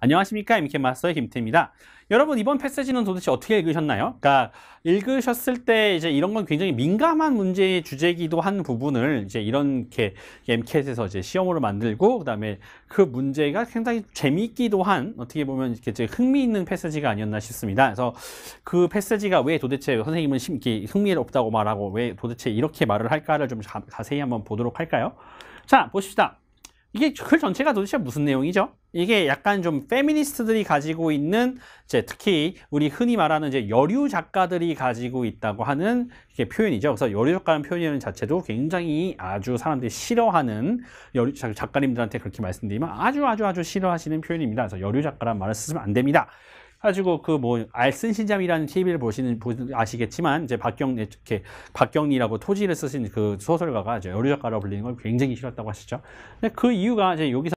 안녕하십니까 MK마스터의 김태입니다 여러분 이번 패세지는 도대체 어떻게 읽으셨나요? 그러니까 읽으셨을 때 이제 이런 건 굉장히 민감한 문제의 주제이기도 한 부분을 이제 이렇게 MCAT에서 이제 시험으로 만들고 그다음에 그 문제가 굉장히 재미있기도 한 어떻게 보면 이렇게 흥미있는 패세지가 아니었나 싶습니다. 그래서 그 패세지가 왜 도대체 선생님은 이렇 흥미롭다고 말하고 왜 도대체 이렇게 말을 할까를 좀 자세히 한번 보도록 할까요? 자 보십시다. 이게 글 전체가 도대체 무슨 내용이죠? 이게 약간 좀 페미니스트들이 가지고 있는 이제 특히 우리 흔히 말하는 이제 여류 작가들이 가지고 있다고 하는 이게 표현이죠. 그래서 여류 작가라는 표현이라는 자체도 굉장히 아주 사람들이 싫어하는 여류 작가님들한테 그렇게 말씀드리면 아주 아주 아주 싫어하시는 표현입니다. 그래서 여류 작가란 말을 쓰시면 안 됩니다. 가지고 그 뭐 알쓴신잠이라는 TV를 보시는 아시겠지만 이제 박경 이렇게 박경리라고 토지를 쓰신 그 소설가가 이제 여류 작가라고 불리는 걸 굉장히 싫었다고 하시죠. 근데 그 이유가 이제 여기서